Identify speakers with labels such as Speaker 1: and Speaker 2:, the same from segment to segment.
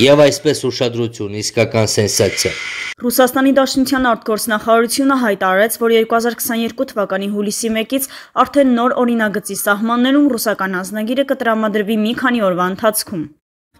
Speaker 1: Եվ այսպես ուշադրություն, իսկական սենսացիա։ Ռուսաստանի Դաշնության արտգործնախարարությունը հայտարարեց, որ 2022 թվականի հուլիսի 1-ից արդեն նոր օրինագծի սահմաններում ռուսական անձնագիրը կտրամադրվի մի քանի օրվա ընթացքում։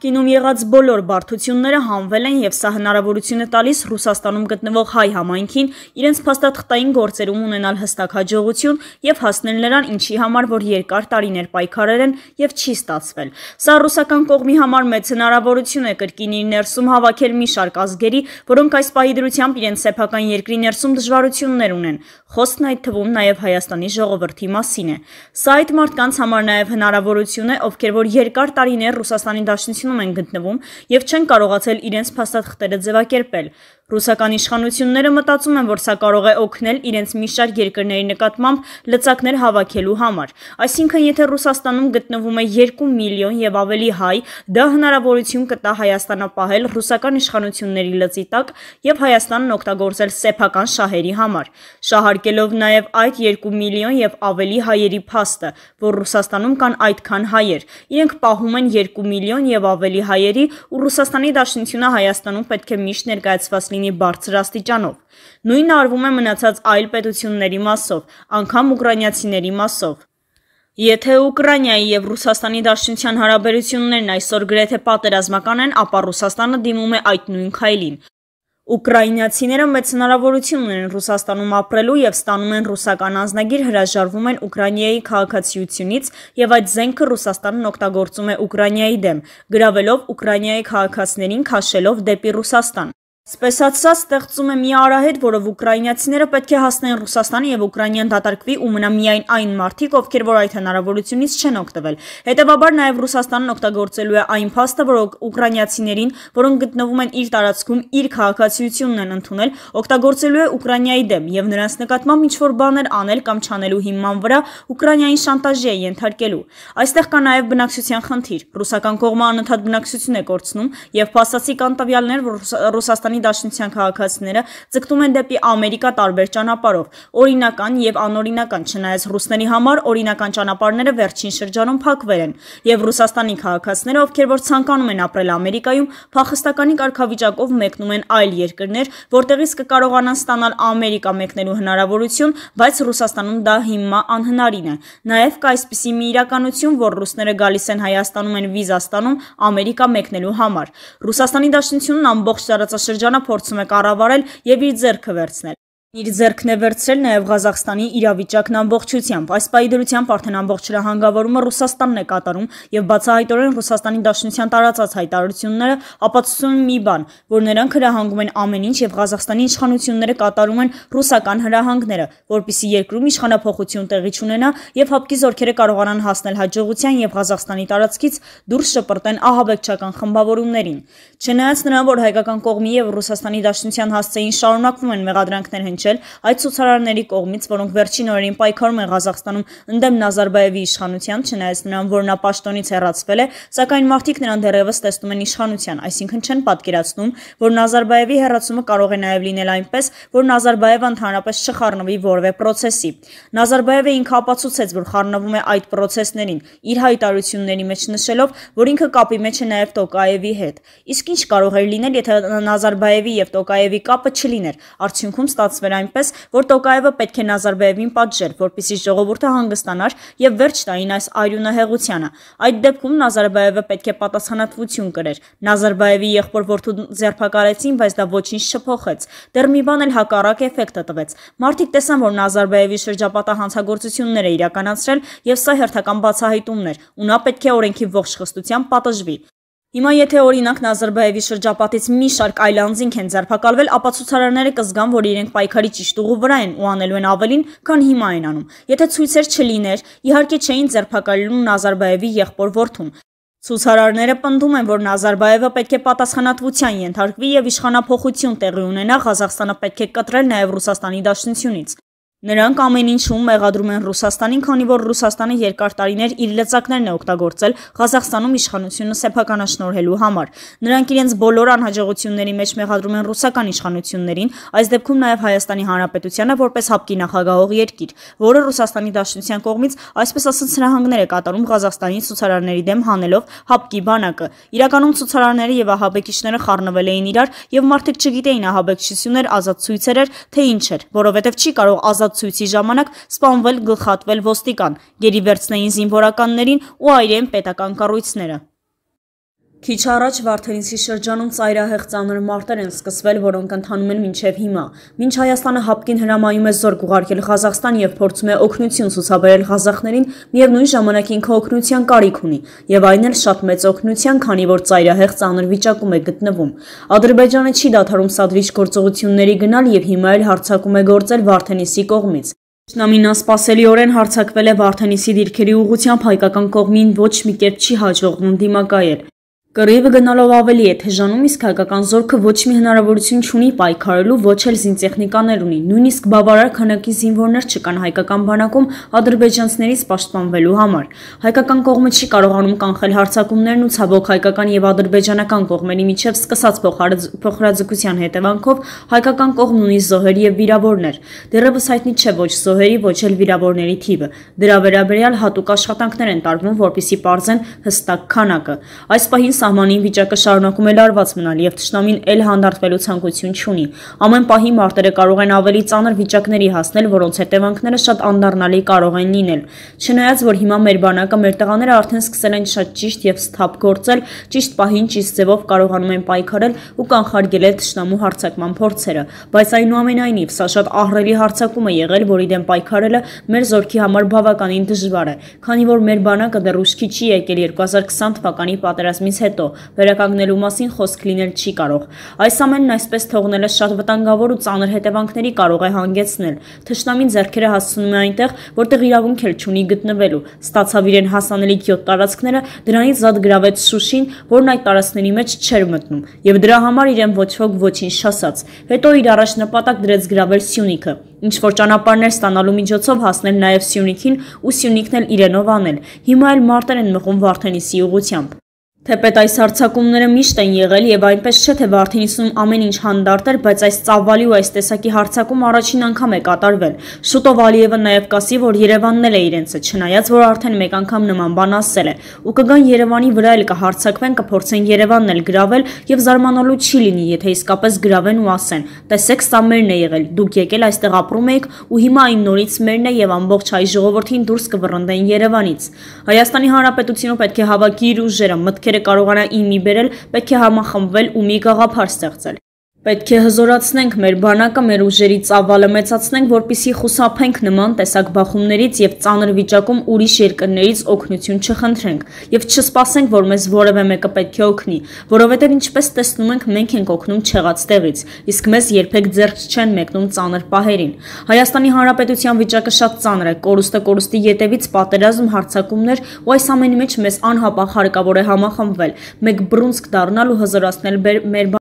Speaker 1: Կինում եղած բոլոր բարդությունները հանվել են եւ սա հնարավորություն է տալիս Ռուսաստանում գտնվող հայ համայնքին իրենց փաստաթղթային գործերում ունենալ հստակ հաջողություն եւ հասնել նրան, ինչի համար որ երկար տարիներ պայքարել են եւ չի ստացվել։ Սա ռուսական կողմի համար մեծ հնարավորություն է կրկին իր ներսում հավաքել մի շարք ազգերի, որոնք այս պահի դրությամբ իրենց սեփական երկրի ներսում դժվարություններ ունեն։ Խոսքն այդ թվում նաեւ Հայաստանի ժողովրդի մասին է։ Սա այդ մարդկանց համար նաեւ հնարավորություն է, ովքեր որ երկար տարիներ Ռուսաստանի Դաշնություն իրականացնում են գտնվում եւ չեն կարողացել իրենց փաստաթղթերը ձևակերպել։ Ռուսական իշխանությունները մտածում են, որ սա կարող է օգնել իրենց մի շարք երկրների նկատմամբ լծակներ հավաքելու համար։ Այսինքն, եթե Ռուսաստանում գտնվում է 2 միլիոն եւ ավելի հայ, դա հնարավորություն կտա Հայաստանը պահել ռուսական իշխանությունների լծի տակ եւ Հայաստանն օգտագործել սեփական շահերի համար, շահարկելով նաեւ այդ 2 միլիոն եւ ավելի հայերի փաստը, որ Ռուսաստանում կան այդքան հայեր։ Իրենք պահում են 2 միլիոն եւ ավելի հայերի ու Ռուսաստանի Դաշնությունը Հայաստանում պետք է միշտ ներկայացված լինի Ուկրաինի բարձրաստիճանով։ Նույնը արվում է մնացած այլ պետությունների մասով, անգամ ուկրաինացիների մասով։ Եթե Ուկրաինայի եւ Ռուսաստանի Դաշնության հարաբերություններն այսօր գրեթե պատերազմական են, ապա Ռուսաստանը դիմում է այդ նույն քայլին։ Ուկրաինացիները մեծ հնարավորություն ունեն Ռուսաստանում ապրելու եւ ստանում են ռուսական անձնագիր, հրաժարվում են Ուկրաինայի քաղաքացիությունից եւ այդ զենքը Ռուսաստանն օգտագործում է Ուկրաինայի դեմ, գravelով Ուկրաինայի քաղաքացիներին քաշելով դեպի Ռուսաստան։ Սպեսացրած ստեղծում է մի արահետ, որով ուկրաինացիները պետք է հասնեն Ռուսաստանի եւ Ուկրաինան դատարկվի ու մնա միայն այն մարդիկ, ովքեր որ այդ հնարավորությունից չեն օգտվել։ Հետևաբար նաեւ Ռուսաստանն օգտագործելու է այն փաստը, որ ուկրաինացիներին, որոնք գտնվում են իր տարածքում, իր քաղաքացիությունն են ընդունել, օգտագործելու է Ուկրաինայի դեմ եւ նրանց նկատմամբ ինչ որ բաներ անել կամ չանելու հիման վրա Ուկրաինային շանտաժի է ենթարկելու։ Այստեղ կա նաեւ բնակչության խնդիր։ Ռուսական կողմը անընդհատ բնակչություն է կորցնում եւ փաստացի կան տվյալներ, որ Ռուսաստանի Հայաստանի Դաշնության քաղաքացիները ձգտում են դեպի Ամերիկա տարբեր ճանապարհով, օրինական եւ անօրինական, չնայած ռուսների համար օրինական ճանապարհները վերջին շրջանում փակվել են եւ Ռուսաստանի քաղաքացիները, ովքեր որ ցանկանում են ապրել Ամերիկայում, փախստականի կարգավիճակով մեկնում են այլ երկրներ, որտեղից կկարողանան ստանալ Ամերիկա մեկնելու հնարավորություն, բայց Ռուսաստանում դա հիմա անհնարին է։ Նաեւ կա այսպիսի մի իրականություն, որ ռուսները գալիս են Հայաստանում են վիզա ստանում Ամերիկա մեկնելու համար։ Ռուսաստանի Դաշնությունն ամբողջ տարածաշրջանում Ադրբեջանը փորձում է կառավարել եւ իր ձեռքը վերցնել։ Իր ձերքն է վերցրել նաև Ղազախստանի իրավիճակն ամբողջությամբ։ Այս պայդրությամբ արդեն ամբողջ հրահանգավորումը Ռուսաստանն է կատարում եւ բացահայտորեն Ռուսաստանի Դաշնության տարածած հայտարարությունները ապացուցում մի բան, որ նրանք հրահանգում են ամեն ինչ եւ Ղազախստանի իշխանությունները կատարում են ռուսական հրահանգները, որպիսի երկրում իշխանապողություն տեղի ունենա եւ հապկի զորքերը կարողանան հասնել հաջողության եւ Ղազախստանի տարածքից դուրս շպրտեն ահաբեկչական խմբավորումներին։ Չնայած նրան, որ հայկական կողմի եւ Ռուսաստանի Դաշնության հասցեին շարունակվում են մեղադրանքներ հնչ հնչել այդ ցուցարարների կողմից, որոնք վերջին օրերին պայքարում են Ղազախստանում ընդդեմ Նազարբաևի իշխանության, չնայած նրան, որ նա պաշտոնից հեռացվել է, սակայն մարդիկ նրան դեռևս տեսնում են իշխանության, այսինքն չեն պատկերացնում, որ Նազարբաևի հեռացումը կարող է նաև լինել այնպես, որ Նազարբաևը ընդհանրապես չխառնվի որևէ process-ի։ Նազարբաևը ինքը ապացուցեց, որ խառնվում է այդ process-ներին, իր հայտարարությունների մեջ նշելով, որ ինքը կապի մեջ է նաև Տոկաևի հետ։ Իսկ ինչ կարող էր լինել, եթե Նազարբաևի եւ Տոկաևի կապը չլիներ։ Արդյունքում ստացվել ստեղծվել այնպես, որ Տոկաևը պետք է Նազարբեևին պատժեր, որպիսի ժողովուրդը հանգստանար եւ վերջ տային այս արյունահեղությանը։ Այդ դեպքում Նազարբեևը պետք է պատասխանատվություն կրեր։ Նազարբեևի եղբոր որդուն ձերբակալեցին, բայց դա ոչինչ չփոխեց։ Դեռ մի բան էլ հակառակ էֆեկտը տվեց։ Մարդիկ տեսան, որ Նազարբեևի շրջապատը հանցագործություններ է իրականացրել եւ սա հերթական բացահայտումն էր, ու նա պետք է օրենքի ողջ խստությամբ պատժվի։ Հիմա եթե օրինակ Նազարբայևի շրջապատից մի շարք այլ անձինք են ձերբակալվել, ապա ցուցարարները կզգան, որ իրենք պայքարի ճիշտ ուղու վրա են ու անելու են ավելին, քան հիմա են անում։ Եթե ցույցեր չլիներ, իհարկե չէին ձերբակալելու Նազարբայևի եղբոր որդուն։ Ցուցարարները պնդում են, որ Նազարբայևը պետք է պատասխանատվության ենթարկվի եւ իշխանափոխություն տեղի ունենա, Ղազախստանը պետք է կտրել նաեւ Ռուսաստանի Դաշնությունից։ Նրանք ամեն ինչում մեղադրում են Ռուսաստանին, քանի որ Ռուսաստանը երկար տարիներ իր լծակներն է օգտագործել Ղազախստանում իշխանությունը սեփականաշնորհելու համար։ Նրանք իրենց բոլոր անհաջողությունների մեջ մեղադրում են ռուսական իշխանություններին, այս դեպքում նաև Հայաստանի Հանրապետությանը որպես հապկի նախագահող երկիր, որը Ռուսաստանի Դաշնության կողմից այսպես ասած հրահանգներ է կատարում Ղազախստանի ցուցարարների դեմ հանելով հապկի բանակը։ Իրականում ցուցարարները եւ ահաբեկիչները խառնվել էին իրար եւ մարդիկ չգիտեին ահաբեկչություններ, ազատ ցույցեր, թե ինչ էր, որովհետեւ չի կարող ազատ ցույցի ժամանակ սպանվել գլխատվել ոստիկան, գերի վերցնեին զինվորականներին ու այրեն պետական կառույցները։ Քիչ առաջ Վարդենիսի շրջանում ծայրահեղ ծանր մարտեր են սկսվել, որոնք ընթանում են մինչև հիմա։ Մինչ Հայաստանը հապկին հրամայում է զորք ուղարկել Ղազախստան եւ փորձում է օգնություն ցուցաբերել ղազախներին, միևնույն ժամանակ ինքը օգնության կարիք ունի, եւ այն էլ շատ մեծ օգնության, քանի որ ծայրահեղ ծանր վիճակում է գտնվում։ Ադրբեջանը չի դադարում սադվիչ գործողությունների գնալ եւ հիմա էլ հարցակում է գործել Վարդենիսի կողմից։ Շնամին անսպասելիորեն հարցակվել է Վարդենիսի դիրքերի ուղությամբ հայկական կողմին ոչ մի կերպ չի հաջողվում դիմակայել։ Կռիվը գնալով ավելի է թեժանում, իսկ հայկական զորքը ոչ մի հնարավորություն չունի պայքարելու, ոչ էլ զինտեխնիկաներ ունի։ Նույնիսկ բավարար քանակի զինվորներ չկան հայկական բանակում ադրբեջանցներից պաշտպանվելու համար։ Հայկական կողմը չի կարողանում կանխել հարձակումներն ու ցավոք հայկական եւ ադրբեջանական կողմերի միջև սկսած փոխհարաձգության հետևանքով հայկական կողմն ունի զոհեր եւ վիրավորներ։ Դեռևս հայտնի չէ ոչ զոհերի, ոչ էլ վիրավորների թիվը։ Դրա վերաբերյալ հատուկ աշխատանքներ են տարվում, որպիսի բարձեն հստակ քանակը։ Այս պահին սա սահմանին վիճակը շարունակում է լարված մնալ եւ ճշնամին ել հանդարտվելու ցանկություն չունի։ Ամեն պահի մարտերը կարող են ավելի ծանր վիճակների հասնել, որոնց հետևանքները շատ անդառնալի կարող են լինել։ Չնայած որ հիմա մեր բանակը մեր տղաները արդեն սկսել են շատ ճիշտ եւ սթափ գործել, ճիշտ պահին ճիշտ ձևով կարողանում են պայքարել ու կանխարգել ճշնամու հարցակման փորձերը, բայց այնուամենայնիվ սա շատ ահռելի հարցակում է եղել, որի դեմ պայքարելը մեր զորքի համար բավականին դժվար է, քանի որ մեր բանակը դեռ ուշքի չի եկել 2020 թվականի պատերազմից հետ հետո վերականգնելու մասին խոսք լինել չի կարող։ Այս ամենն այսպես թողնելը շատ վտանգավոր ու ծանր հետևանքների կարող է հանգեցնել։ Թշնամին зерքերը հասցնում է այնտեղ, որտեղ իրավունք էլ չունի գտնվելու։ Ստացավ իրեն հասանելիք 7 տարածքները, դրանից զատ գրավեց Շուշին, որն այդ տարածքների մեջ չէր մտնում, եւ դրա համար իրեն ոչ ոք ոչինչ չասաց։ Հետո իր առաջ նպատակ դրեց գրավել Սյունիքը ինչ որ ճանապարհներ ստանալու միջոցով հասնել նաև Սյունիքին ու Սյունիքն էլ իրենով անել։ Հիմա էլ մարտեր են մղում Վարդենիսի ուղությամբ։ Թեպետ այս հարցակումները միշտ են եղել եւ այնպես չէ թե Վարդենիսում ամեն ինչ հանդարտ էր, բայց այս ծավալի ու այս տեսակի հարցակում առաջին անգամ է կատարվել։ Շուտով Ալիևը նաեւ կասի, որ Երևանն էլ է իրենցը, չնայած որ արդեն մեկ անգամ նման բան ասել է։ Ու կգան Երևանի վրա էլ կհարցակվեն, կփորձեն Երևանն էլ գրավել եւ զարմանալու չի լինի, եթե իսկապես գրավեն ու ասեն. «Տեսեք, սա մերն է եղել, դուք եկել այստեղ ապրում եք ու հիմա այն նորից մերն է եւ ամբողջ հայ ժողովրդին դուրս կվռնդեն Երևանից»։ Հայաստանի Հանրապետությունը պետք է հավաքի իր ուժերը, մտքերը մտքերը կարողանա ի մի բերել, պետք է համախմբվել ու մի գաղափար ստեղծել։ Պետք է հզորացնենք մեր բանակը, մեր ուժերի ծավալը մեծացնենք, որպիսի խուսափենք նման տեսակ բախումներից եւ ծանր վիճակում ուրիշ երկրներից օգնություն չխնդրենք եւ չսպասենք, որ մեզ որևէ մեկը պետք է օգնի, որովհետեւ ինչպես տեսնում ենք, մենք ենք օգնում չեղած տեղից, իսկ մեզ երբեք ձեռք չեն մեկնում ծանր պահերին։ Հայաստանի Հանրապետության վիճակը շատ ծանր է, կորուստը կորուստի յետևից պատերազմ հարցակումներ ու այս ամենի մեջ մեզ անհապաղ հարկավոր է համախմբվել, մեկ բռունցք դառնալ ու հզորացնել մեր